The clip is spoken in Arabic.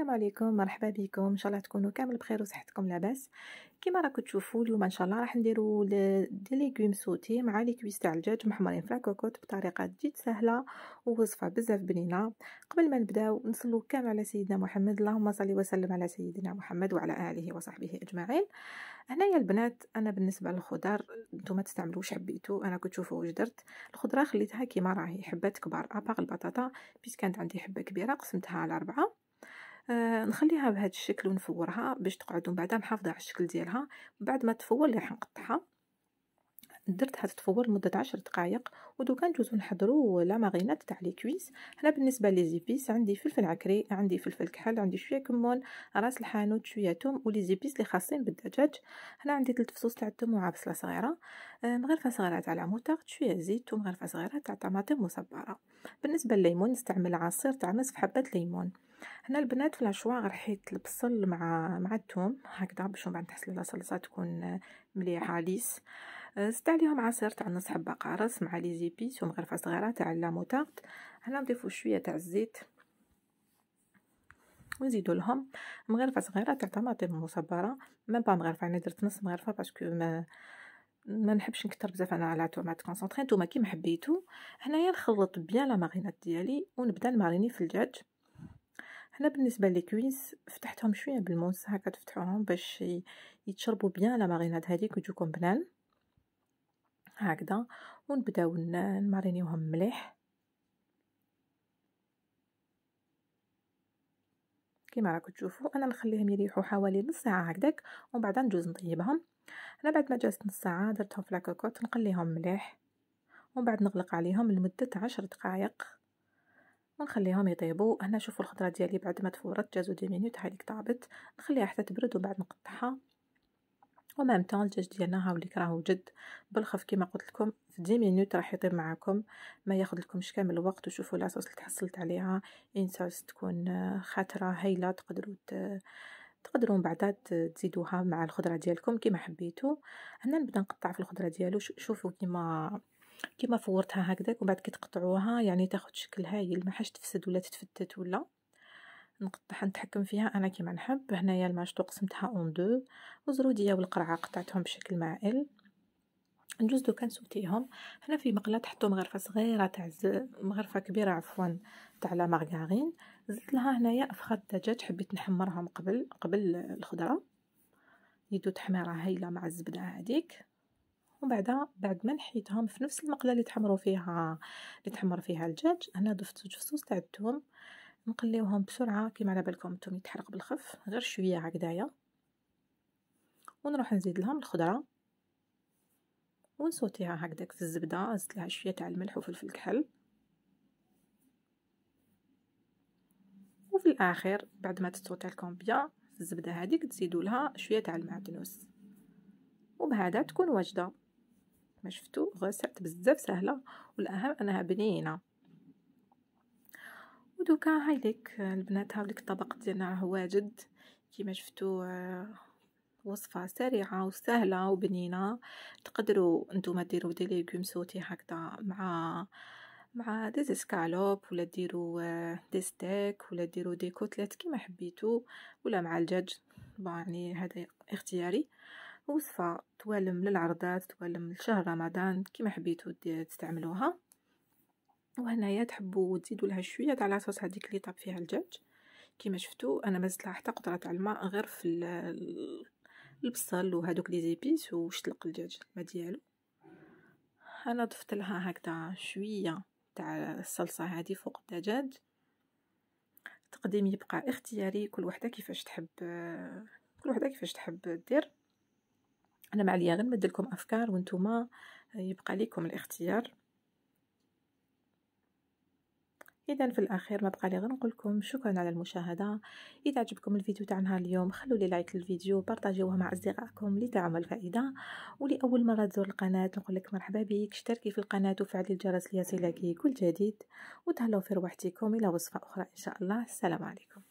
السلام عليكم مرحبا بكم ان شاء الله تكونوا كامل بخير وصحتكم لاباس كما راكم تشوفوا اليوم ان شاء الله راح نديروا دي ليغوم سوتي مع لي كويس تاع الدجاج محمرين في لاكوكوت بطريقه جد سهله ووصفه بزاف بنينه قبل ما نبداو نصلوا كامل على سيدنا محمد اللهم صل وسلم على سيدنا محمد وعلى اله وصحبه اجمعين هنايا البنات انا بالنسبه للخضر نتوما تستعملوش حبيتو انا كنت تشوفوا واش درت الخضره خليتها كيما راهي حبات كبار اباغ البطاطا بيس كانت عندي حبه كبيره قسمتها على اربعه آه، نخليها بهذا الشكل ونفورها باش تقعد ومن بعدها محافظه على الشكل ديالها بعد ما تفور راح نقطعها درتها تتفور لمده 10 دقائق ودوكا ندوزو نحضروا لا مارينات تاع لي كويس هنا بالنسبه لي زيبيس عندي فلفل عكري عندي فلفل كحل عندي شويه كمون راس الحانوت شويه توم ولي زيبيس لي خاصين بالدجاج هنا عندي ثلاث فصوص تاع التوم وعبسله صغيره مغرفه آه، صغيره تاع العموتاغ شويه زيت ومغرفه صغيره تاع طماطم مصبره بالنسبه لليمون نستعمل عصير تاع نصف حبه ليمون هنا البنات في العشوه رحيت حيت البصل مع مع الثوم هكذا باش من بعد تحصل لها صلصه تكون مليحه ليس زدت عليهم عصير تاع نص حبه قارص مع لي زيبيس ومغرفه صغيره تاع لا موتارد هنا نضيفو شويه تاع الزيت ونزيدو لهم مغرفه صغيره تاع طماطم مصبره ما با مغرفه انا درت نص مغرفه باسكو ما ما نحبش نكثر بزاف انا على طوماط كونسونطري نتوما كيما حبيتو هنايا نخلط بيان لا مارينات ديالي ونبدا الماريني في الدجاج هنا بالنسبه للكويس فتحتهم شويه بالموس هكا تفتحوهم باش يتشربوا بيان لا ماريناد هذيك ويجوكم بنان هكذا ونبداو نمارينيوهم مليح كيما راكم تشوفوا انا نخليهم يريحوا حوالي نص ساعه هكذاك ومن بعد نجوز نطيبهم انا بعد ما جازت نص ساعه درتهم في لاكوكوت نقليهم مليح ومن بعد نغلق عليهم لمده عشر دقائق ونخليهم يطيبوا هنا شوفوا الخضره ديالي بعد ما تفورت جازو دي مينوت هذيك طابت نخليها حتى تبرد وبعد نقطعها ومام طون الدجاج ديالنا هاو اللي راهو جد بالخف كما قلت لكم في 10 مينوت راح يطيب معاكم ما ياخذ لكمش كامل الوقت وشوفوا لاصوص اللي تحصلت عليها ان صوص تكون آه، خاتره هايله تقدروا تقدروا من بعد تزيدوها مع الخضره ديالكم كما حبيتو هنا نبدا نقطع في الخضره ديالو شوفوا كما كيما فورتها هكذاك وبعد كي تقطعوها يعني تاخد شكل هايل ما حاش تفسد ولا تتفتت ولا نقطعها نتحكم فيها انا كيما نحب هنايا الماشطو قسمتها اون دو وزروديه والقرعه قطعتهم بشكل مائل نجوز دوكا نسوتيهم هنا في مقله تحطو مغرفه صغيره تاع مغرفه كبيره عفوا تاع لا مارغارين زدت لها هنايا افخاذ دجاج حبيت نحمرهم قبل قبل الخضره يدو تحميره هايله مع الزبده هذيك ومن بعد بعد ما نحيتهم في نفس المقله اللي تحمروا فيها اللي تحمر فيها الدجاج انا ضفت زوج فصوص تاع الثوم نقليوهم بسرعه كيما على بالكم الثوم يتحرق بالخف غير شويه هكذايا ونروح نزيد لهم الخضره ونسوتيها هكذاك في الزبده زدت لها شويه تاع الملح وفلفل كحل وفي الاخير بعد ما تتصوت لكم بيان الزبده هذيك تزيدوا لها شويه تاع المعدنوس وبهذا تكون واجده كما شفتوا غسلت بزاف سهله والاهم انها بنينه ودوكا هاي ليك البنات هاوليك الطبق ديالنا راه واجد كما شفتوا آه، وصفه سريعه وسهله وبنينه تقدروا نتوما ديروا دي ليغوم سوتي هكذا مع مع دي اسكالوب ولا ديروا آه، دي ستيك ولا ديروا دي كوتليت كيما حبيتو ولا مع الدجاج يعني هذا اختياري وصفة توالم للعرضات توالم لشهر رمضان كيما حبيتو تستعملوها وهنايا تحبوا تزيدوا لها شويه تاع لاصوص هذيك اللي طاب فيها الدجاج كيما شفتوا انا ما زدت لها حتى قطره تاع الماء غير في البصل وهذوك لي زيبيس وشطلق الدجاج ما ديالو انا ضفت لها هكذا شويه تاع الصلصه هذه فوق الدجاج التقديم يبقى اختياري كل وحده كيفاش تحب كل وحده كيفاش تحب دير انا معليا غير نمد لكم افكار وانتم آه، يبقى لكم الاختيار اذا في الاخير ما بقى لي غير نقول لكم شكرا على المشاهده اذا عجبكم الفيديو تاع نهار اليوم خلوا لي لايك للفيديو بارطاجيوه مع اصدقائكم لتعم الفائده ولاول مره تزور القناه نقول لك مرحبا بك اشتركي في القناه وفعلي الجرس ليصلك كل جديد وتهلاو في روحتكم الى وصفه اخرى ان شاء الله السلام عليكم